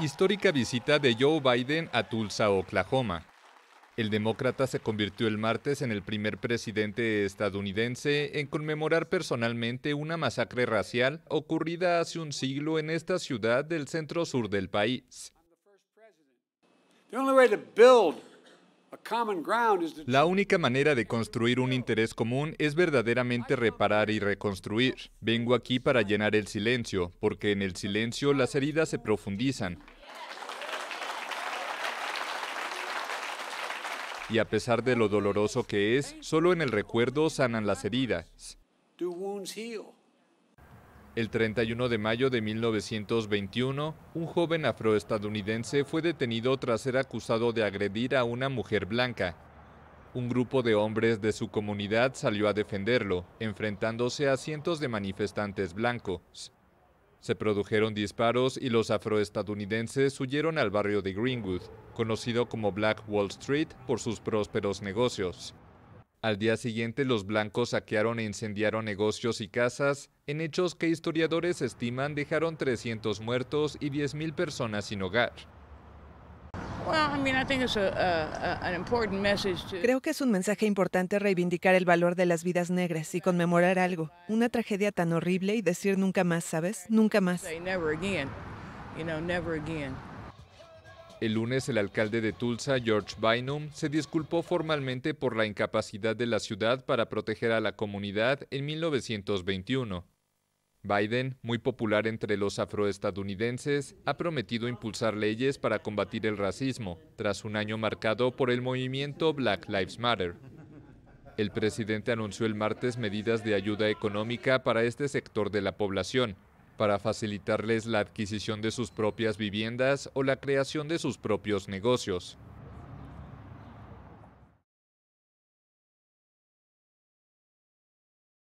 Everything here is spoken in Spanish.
Histórica visita de Joe Biden a Tulsa, Oklahoma. El demócrata se convirtió el martes en el primer presidente estadounidense en conmemorar personalmente una masacre racial ocurrida hace un siglo en esta ciudad del centro sur del país. La única manera de construir un interés común es verdaderamente reparar y reconstruir. Vengo aquí para llenar el silencio, porque en el silencio las heridas se profundizan. Y a pesar de lo doloroso que es, solo en el recuerdo sanan las heridas. El 31 de mayo de 1921, un joven afroestadounidense fue detenido tras ser acusado de agredir a una mujer blanca. Un grupo de hombres de su comunidad salió a defenderlo, enfrentándose a cientos de manifestantes blancos. Se produjeron disparos y los afroestadounidenses huyeron al barrio de Greenwood, conocido como Black Wall Street por sus prósperos negocios. Al día siguiente, los blancos saquearon e incendiaron negocios y casas, en hechos que historiadores estiman dejaron 300 muertos y 10.000 personas sin hogar. Creo que es un mensaje importante reivindicar el valor de las vidas negras y conmemorar algo, una tragedia tan horrible y decir nunca más, ¿sabes? Nunca más. El lunes, el alcalde de Tulsa, George Bynum, se disculpó formalmente por la incapacidad de la ciudad para proteger a la comunidad en 1921. Biden, muy popular entre los afroestadounidenses, ha prometido impulsar leyes para combatir el racismo, tras un año marcado por el movimiento Black Lives Matter. El presidente anunció el martes medidas de ayuda económica para este sector de la población, para facilitarles la adquisición de sus propias viviendas o la creación de sus propios negocios.